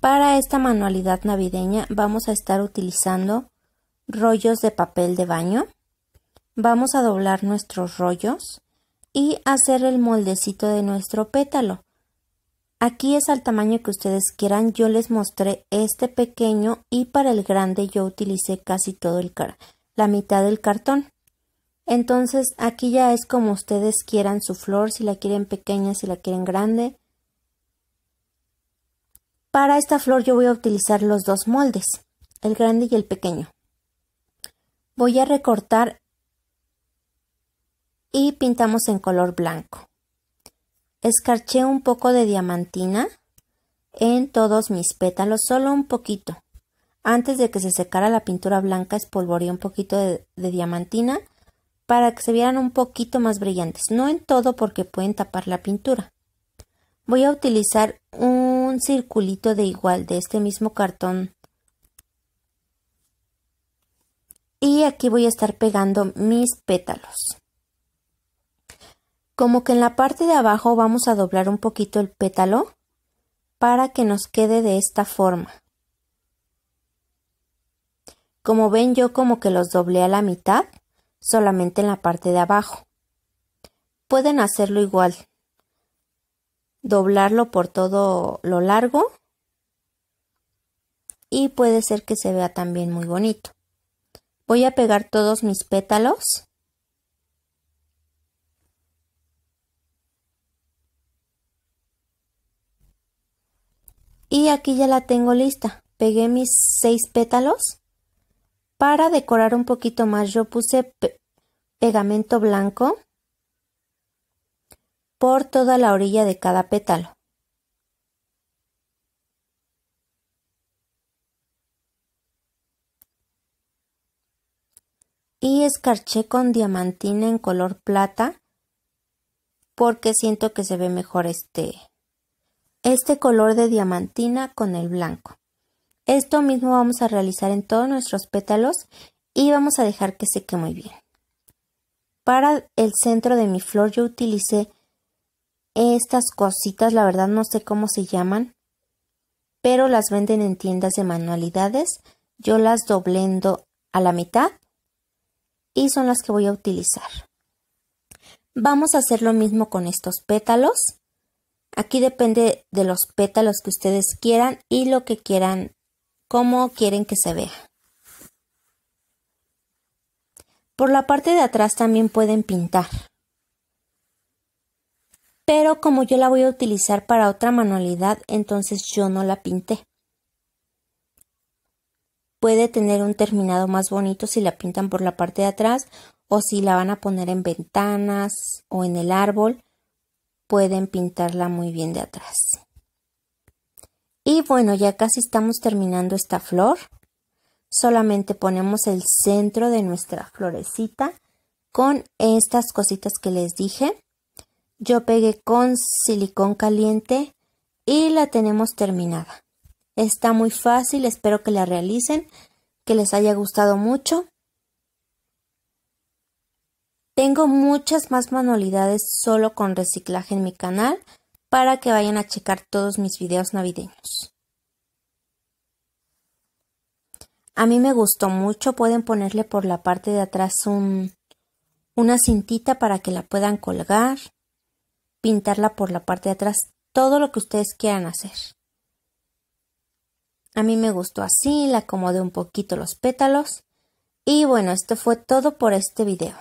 Para esta manualidad navideña vamos a estar utilizando rollos de papel de baño. Vamos a doblar nuestros rollos y hacer el moldecito de nuestro pétalo. Aquí es al tamaño que ustedes quieran. Yo les mostré este pequeño y para el grande yo utilicé casi todo el cartón, la mitad del cartón. Entonces aquí ya es como ustedes quieran su flor, si la quieren pequeña, si la quieren grande. Para esta flor yo voy a utilizar los dos moldes, el grande y el pequeño. Voy a recortar y pintamos en color blanco. Escarché un poco de diamantina en todos mis pétalos, solo un poquito. Antes de que se secara la pintura blanca espolvoreé un poquito de, diamantina para que se vieran un poquito más brillantes. No en todo porque pueden tapar la pintura. Voy a utilizar un un circulito de igual de este mismo cartón y aquí voy a estar pegando mis pétalos. Como que en la parte de abajo vamos a doblar un poquito el pétalo para que nos quede de esta forma. Como ven yo como que los doblé a la mitad, solamente en la parte de abajo. Pueden hacerlo igual, doblarlo por todo lo largo y puede ser que se vea también muy bonito. Voy a pegar todos mis pétalos. Y aquí ya la tengo lista. Pegué mis seis pétalos. Para decorar un poquito más yo puse pegamento blanco por toda la orilla de cada pétalo. y escarché con diamantina en color plata porque siento que se ve mejor este este color de diamantina con el blanco. Esto mismo vamos a realizar en todos nuestros pétalos y vamos a dejar que seque muy bien. Para el centro de mi flor yo utilicé estas cositas, la verdad no sé cómo se llaman, pero las venden en tiendas de manualidades. Yo las doblendo a la mitad y son las que voy a utilizar. Vamos a hacer lo mismo con estos pétalos. Aquí depende de los pétalos que ustedes quieran y lo que quieran, cómo quieren que se vea. Por la parte de atrás también pueden pintar pero como yo la voy a utilizar para otra manualidad, entonces yo no la pinté. Puede tener un terminado más bonito si la pintan por la parte de atrás o si la van a poner en ventanas o en el árbol, pueden pintarla muy bien de atrás. Y bueno, ya casi estamos terminando esta flor. Solamente ponemos el centro de nuestra florecita con estas cositas que les dije. Yo pegué con silicón caliente y la tenemos terminada. Está muy fácil, espero que la realicen, que les haya gustado mucho. Tengo muchas más manualidades solo con reciclaje en mi canal para que vayan a checar todos mis videos navideños. A mí me gustó mucho, pueden ponerle por la parte de atrás una cintita para que la puedan colgar pintarla por la parte de atrás, todo lo que ustedes quieran hacer. A mí me gustó así, le acomodé un poquito los pétalos. Y bueno, esto fue todo por este video.